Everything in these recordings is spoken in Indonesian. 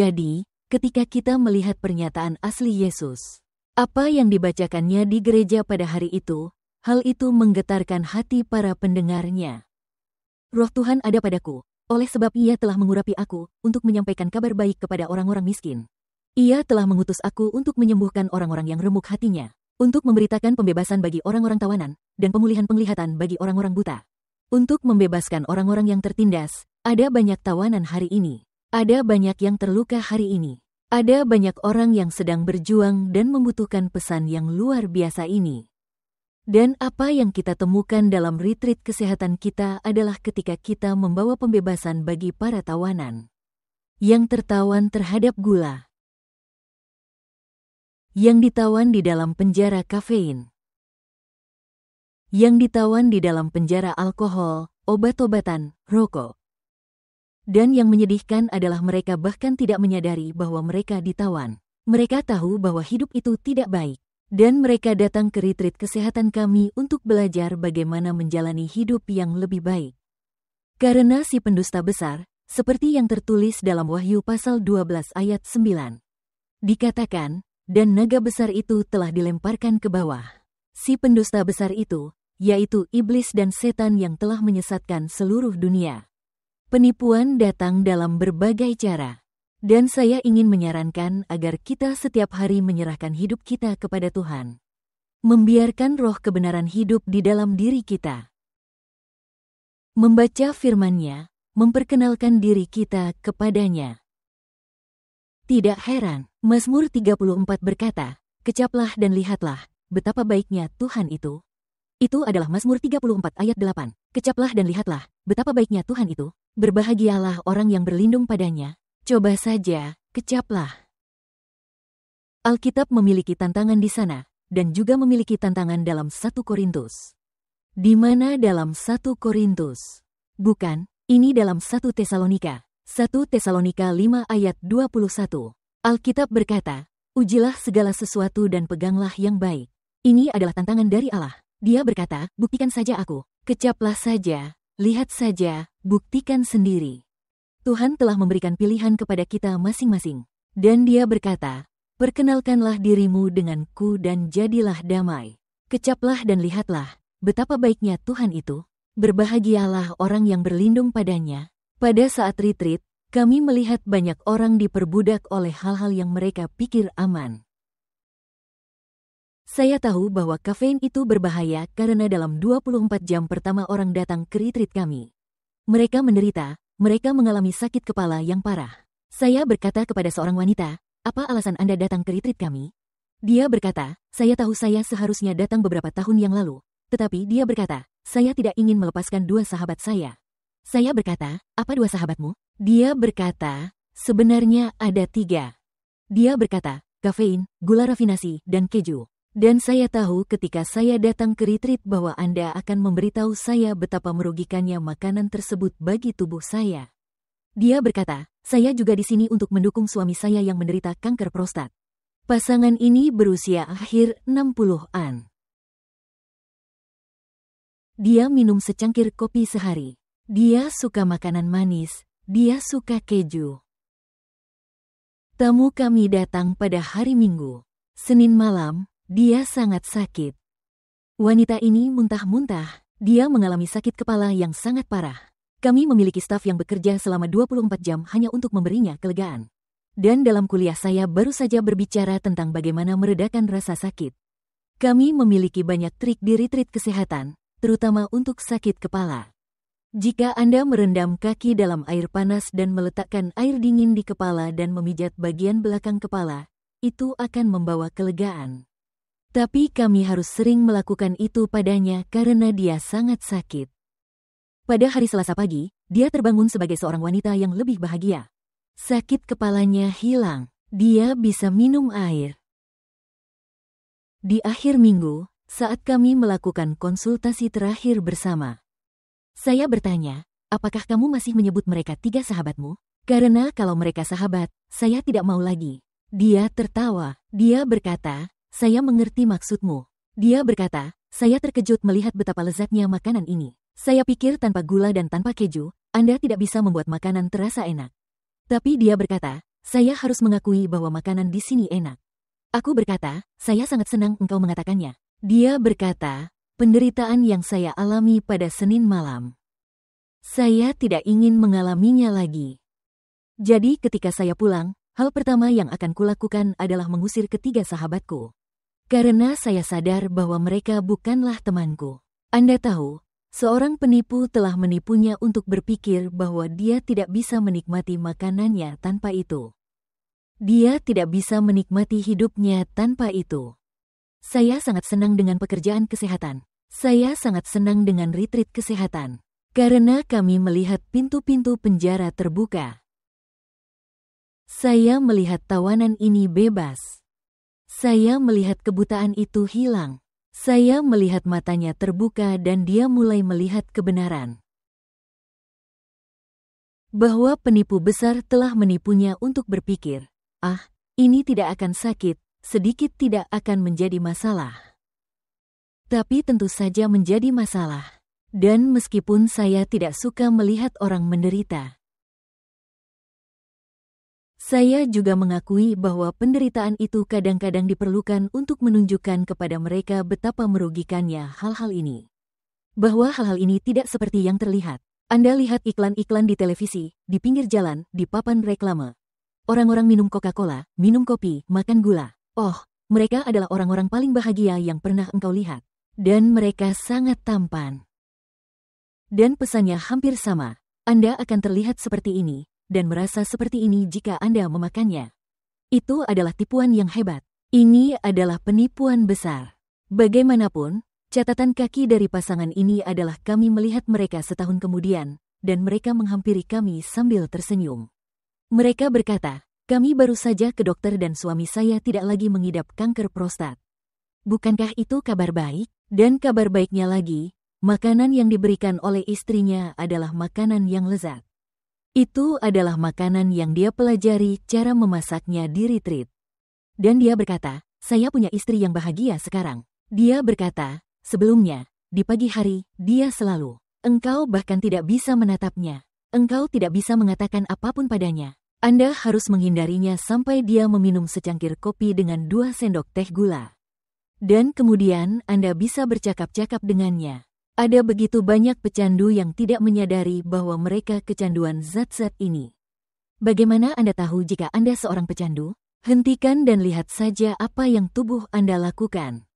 Jadi, ketika kita melihat pernyataan asli Yesus, apa yang dibacakannya di gereja pada hari itu, hal itu menggetarkan hati para pendengarnya. Roh Tuhan ada padaku, oleh sebab ia telah mengurapi aku untuk menyampaikan kabar baik kepada orang-orang miskin. Ia telah mengutus aku untuk menyembuhkan orang-orang yang remuk hatinya, untuk memberitakan pembebasan bagi orang-orang tawanan, dan pemulihan penglihatan bagi orang-orang buta. Untuk membebaskan orang-orang yang tertindas, ada banyak tawanan hari ini. Ada banyak yang terluka hari ini. Ada banyak orang yang sedang berjuang dan membutuhkan pesan yang luar biasa ini. Dan apa yang kita temukan dalam retreat kesehatan kita adalah ketika kita membawa pembebasan bagi para tawanan yang tertawan terhadap gula, yang ditawan di dalam penjara kafein, yang ditawan di dalam penjara alkohol, obat-obatan, rokok, dan yang menyedihkan adalah mereka bahkan tidak menyadari bahwa mereka ditawan. Mereka tahu bahwa hidup itu tidak baik. Dan mereka datang ke retreat kesehatan kami untuk belajar bagaimana menjalani hidup yang lebih baik. Karena si pendusta besar, seperti yang tertulis dalam Wahyu pasal 12 ayat 9. Dikatakan, dan naga besar itu telah dilemparkan ke bawah. Si pendusta besar itu, yaitu iblis dan setan yang telah menyesatkan seluruh dunia. Penipuan datang dalam berbagai cara. Dan saya ingin menyarankan agar kita setiap hari menyerahkan hidup kita kepada Tuhan. Membiarkan roh kebenaran hidup di dalam diri kita. Membaca firman-Nya, memperkenalkan diri kita kepadanya. Tidak heran, Mazmur 34 berkata, Kecaplah dan lihatlah, betapa baiknya Tuhan itu, itu adalah Mazmur 34 ayat 8. Kecaplah dan lihatlah, betapa baiknya Tuhan itu. Berbahagialah orang yang berlindung padanya. Coba saja, kecaplah. Alkitab memiliki tantangan di sana, dan juga memiliki tantangan dalam Satu Korintus. Di mana dalam Satu Korintus? Bukan, ini dalam Satu Tesalonika. Satu Tesalonika 5 ayat 21. Alkitab berkata, Ujilah segala sesuatu dan peganglah yang baik. Ini adalah tantangan dari Allah dia berkata, buktikan saja aku. Kecaplah saja, lihat saja, buktikan sendiri. Tuhan telah memberikan pilihan kepada kita masing-masing. Dan dia berkata, perkenalkanlah dirimu denganku dan jadilah damai. Kecaplah dan lihatlah, betapa baiknya Tuhan itu. Berbahagialah orang yang berlindung padanya. Pada saat retreat, kami melihat banyak orang diperbudak oleh hal-hal yang mereka pikir aman. Saya tahu bahwa kafein itu berbahaya karena dalam 24 jam pertama orang datang ke retreat kami. Mereka menderita, mereka mengalami sakit kepala yang parah. Saya berkata kepada seorang wanita, apa alasan Anda datang ke retreat kami? Dia berkata, saya tahu saya seharusnya datang beberapa tahun yang lalu. Tetapi dia berkata, saya tidak ingin melepaskan dua sahabat saya. Saya berkata, apa dua sahabatmu? Dia berkata, sebenarnya ada tiga. Dia berkata, kafein, gula rafinasi, dan keju. Dan saya tahu ketika saya datang ke retreat bahwa Anda akan memberitahu saya betapa merugikannya makanan tersebut bagi tubuh saya. Dia berkata, saya juga di sini untuk mendukung suami saya yang menderita kanker prostat. Pasangan ini berusia akhir 60-an. Dia minum secangkir kopi sehari. Dia suka makanan manis, dia suka keju. Tamu kami datang pada hari Minggu, Senin malam, dia sangat sakit. Wanita ini muntah-muntah. Dia mengalami sakit kepala yang sangat parah. Kami memiliki staf yang bekerja selama 24 jam hanya untuk memberinya kelegaan. Dan dalam kuliah saya baru saja berbicara tentang bagaimana meredakan rasa sakit. Kami memiliki banyak trik di retreat kesehatan, terutama untuk sakit kepala. Jika Anda merendam kaki dalam air panas dan meletakkan air dingin di kepala dan memijat bagian belakang kepala, itu akan membawa kelegaan tapi kami harus sering melakukan itu padanya karena dia sangat sakit. Pada hari Selasa pagi, dia terbangun sebagai seorang wanita yang lebih bahagia. Sakit kepalanya hilang, dia bisa minum air. Di akhir minggu, saat kami melakukan konsultasi terakhir bersama, saya bertanya, apakah kamu masih menyebut mereka tiga sahabatmu? Karena kalau mereka sahabat, saya tidak mau lagi. Dia tertawa. Dia berkata, saya mengerti maksudmu. Dia berkata, saya terkejut melihat betapa lezatnya makanan ini. Saya pikir tanpa gula dan tanpa keju, Anda tidak bisa membuat makanan terasa enak. Tapi dia berkata, saya harus mengakui bahwa makanan di sini enak. Aku berkata, saya sangat senang engkau mengatakannya. Dia berkata, penderitaan yang saya alami pada Senin malam. Saya tidak ingin mengalaminya lagi. Jadi ketika saya pulang, hal pertama yang akan kulakukan adalah mengusir ketiga sahabatku. Karena saya sadar bahwa mereka bukanlah temanku. Anda tahu, seorang penipu telah menipunya untuk berpikir bahwa dia tidak bisa menikmati makanannya tanpa itu. Dia tidak bisa menikmati hidupnya tanpa itu. Saya sangat senang dengan pekerjaan kesehatan. Saya sangat senang dengan retreat kesehatan. Karena kami melihat pintu-pintu penjara terbuka. Saya melihat tawanan ini bebas. Saya melihat kebutaan itu hilang. Saya melihat matanya terbuka dan dia mulai melihat kebenaran. Bahwa penipu besar telah menipunya untuk berpikir, ah, ini tidak akan sakit, sedikit tidak akan menjadi masalah. Tapi tentu saja menjadi masalah. Dan meskipun saya tidak suka melihat orang menderita, saya juga mengakui bahwa penderitaan itu kadang-kadang diperlukan untuk menunjukkan kepada mereka betapa merugikannya hal-hal ini. Bahwa hal-hal ini tidak seperti yang terlihat. Anda lihat iklan-iklan di televisi, di pinggir jalan, di papan reklame. Orang-orang minum Coca-Cola, minum kopi, makan gula. Oh, mereka adalah orang-orang paling bahagia yang pernah engkau lihat. Dan mereka sangat tampan. Dan pesannya hampir sama. Anda akan terlihat seperti ini, dan merasa seperti ini jika Anda memakannya. Itu adalah tipuan yang hebat. Ini adalah penipuan besar. Bagaimanapun, catatan kaki dari pasangan ini adalah kami melihat mereka setahun kemudian, dan mereka menghampiri kami sambil tersenyum. Mereka berkata, kami baru saja ke dokter dan suami saya tidak lagi mengidap kanker prostat. Bukankah itu kabar baik? Dan kabar baiknya lagi, makanan yang diberikan oleh istrinya adalah makanan yang lezat. Itu adalah makanan yang dia pelajari cara memasaknya di retreat. Dan dia berkata, saya punya istri yang bahagia sekarang. Dia berkata, sebelumnya, di pagi hari, dia selalu. Engkau bahkan tidak bisa menatapnya. Engkau tidak bisa mengatakan apapun padanya. Anda harus menghindarinya sampai dia meminum secangkir kopi dengan dua sendok teh gula. Dan kemudian Anda bisa bercakap-cakap dengannya. Ada begitu banyak pecandu yang tidak menyadari bahwa mereka kecanduan zat-zat ini. Bagaimana Anda tahu jika Anda seorang pecandu? Hentikan dan lihat saja apa yang tubuh Anda lakukan.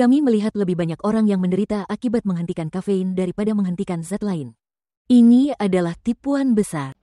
Kami melihat lebih banyak orang yang menderita akibat menghentikan kafein daripada menghentikan zat lain. Ini adalah tipuan besar.